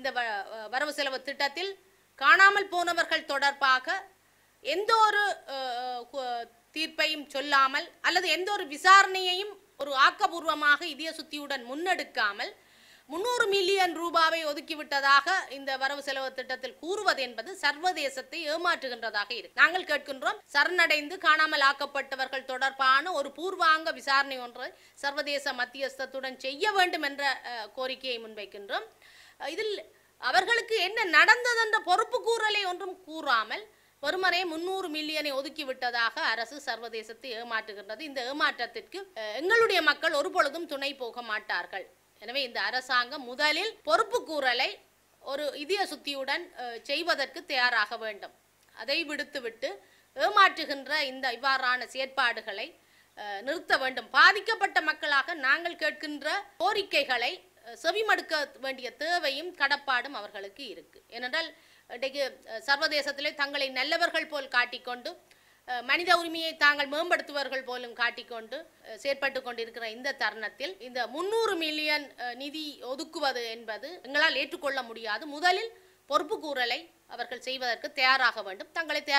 இந்த வரவு செலவு திட்டத்தில் காணாமல் போனவர்கள் தொடர்பாக எந்த ஒரு தீர்ப்பையும் சொல்லாமல் அல்லது எந்த ஒரு விசாரணையையும் ஒரு ஆக்கபூர்வமாக இதய சுத்தியுடன் முன்னெடுக்காமல் முன்னூறு மில்லியன் ரூபாவை ஒதுக்கிவிட்டதாக இந்த வரவு செலவு திட்டத்தில் கூறுவது என்பது சர்வதேசத்தை ஏமாற்றுகின்றதாக இருக்கு நாங்கள் கேட்கின்றோம் சரணடைந்து காணாமல் ஆக்கப்பட்டவர்கள் தொடர்பான ஒரு பூர்வாங்க விசாரணை ஒன்றை சர்வதேச மத்தியஸ்தத்துடன் செய்ய வேண்டும் என்ற கோரிக்கையை முன்வைக்கின்றோம் இதில் அவர்களுக்கு என்ன நடந்ததென்ற பொறுப்பு கூறலை ஒன்றும் கூறாமல் வருமனே முன்னூறு மில்லியனை ஒதுக்கிவிட்டதாக அரசு சர்வதேசத்தை ஏமாற்றுகின்றது இந்த ஏமாற்றத்திற்கு எங்களுடைய மக்கள் ஒருபொழுதும் துணை போக மாட்டார்கள் எனவே இந்த அரசாங்கம் முதலில் பொறுப்பு கூறலை ஒரு இதய சுத்தியுடன் செய்வதற்கு தயாராக வேண்டும் அதை விடுத்துவிட்டு ஏமாற்றுகின்ற இந்த இவ்வாறான செயற்பாடுகளை நிறுத்த வேண்டும் பாதிக்கப்பட்ட மக்களாக நாங்கள் கேட்கின்ற கோரிக்கைகளை செவிமடுக்க வேண்டிய தேவையும் கடப்பாடும் அவர்களுக்கு இருக்கு ஏனென்றால் இன்றைக்கு சர்வதேசத்திலே தங்களை நல்லவர்கள் போல் காட்டிக்கொண்டு மனித உரிமையை தாங்கள் மேம்படுத்துவர்கள் போலும் காட்டிக்கொண்டு செயற்பட்டு கொண்டிருக்கிற இந்த தருணத்தில் இந்த முன்னூறு மில்லியன் நிதி ஒதுக்குவது என்பது எங்களால் ஏற்றுக்கொள்ள முடியாது முதலில் பொறுப்பு கூறலை அவர்கள் செய்வதற்கு தயாராக வேண்டும் தங்களை தயார்